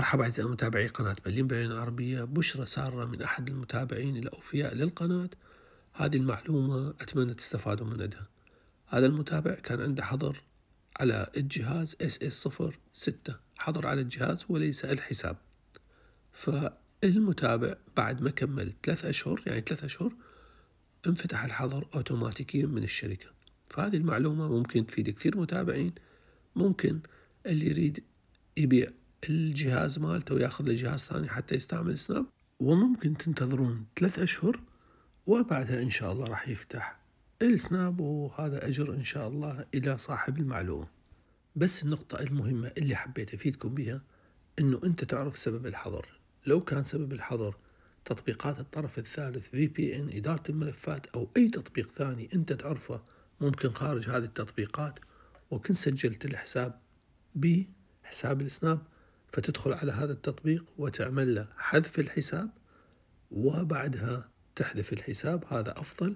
مرحبا أعزائي متابعي قناة بلين بلين العربية بشرة سارة من أحد المتابعين الأوفياء للقناة هذه المعلومة أتمنى تستفادوا من أدها هذا المتابع كان عنده حظر على الجهاز SS06 حظر على الجهاز وليس الحساب فالمتابع بعد ما كمل ثلاث أشهر يعني ثلاث أشهر انفتح الحظر أوتوماتيكيا من الشركة فهذه المعلومة ممكن تفيد كثير متابعين ممكن اللي يريد يبيع الجهاز مالته وياخذ له جهاز ثاني حتى يستعمل سناب وممكن تنتظرون ثلاث أشهر وبعدها إن شاء الله راح يفتح السناب وهذا أجر إن شاء الله إلى صاحب المعلومة بس النقطة المهمة اللي حبيت أفيدكم بها أنه أنت تعرف سبب الحظر لو كان سبب الحظر تطبيقات الطرف الثالث في بي ان إدارة الملفات أو أي تطبيق ثاني أنت تعرفه ممكن خارج هذه التطبيقات وكنت سجلت الحساب بحساب السناب فتدخل على هذا التطبيق وتعمل له حذف الحساب وبعدها تحذف الحساب هذا أفضل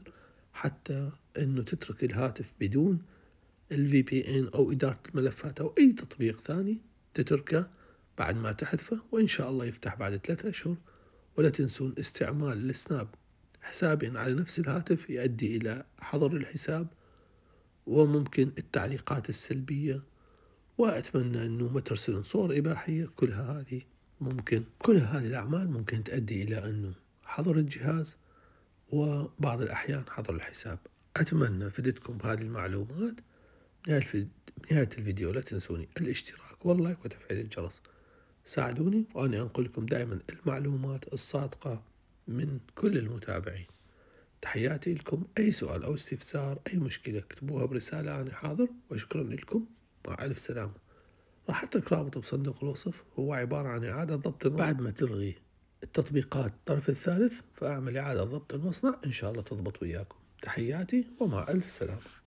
حتى أنه تترك الهاتف بدون الفي بي ان أو إدارة الملفات أو أي تطبيق ثاني تتركه بعد ما تحذفه وإن شاء الله يفتح بعد ثلاثة أشهر ولا تنسون استعمال السناب حسابين على نفس الهاتف يؤدي إلى حظر الحساب وممكن التعليقات السلبية وأتمنى أنه ترسلون صور إباحية كلها هذه ممكن كل هذه الأعمال ممكن تؤدي إلى أنه حظر الجهاز وبعض الأحيان حظر الحساب أتمنى فدتكم بهذه المعلومات نهاية الفيديو لا تنسوني الاشتراك واللايك وتفعيل الجرس ساعدوني وأنا أنقلكم دائما المعلومات الصادقة من كل المتابعين تحياتي لكم أي سؤال أو استفسار أي مشكلة اكتبوها برسالة أنا حاضر وشكرا لكم مع ألف سلامة راح أترك رابطه بصندوق الوصف هو عبارة عن إعادة ضبط المصنع بعد ما تلغي التطبيقات الطرف الثالث فأعمل إعادة ضبط المصنع إن شاء الله تضبط وياكم تحياتي ومع ألف سلامة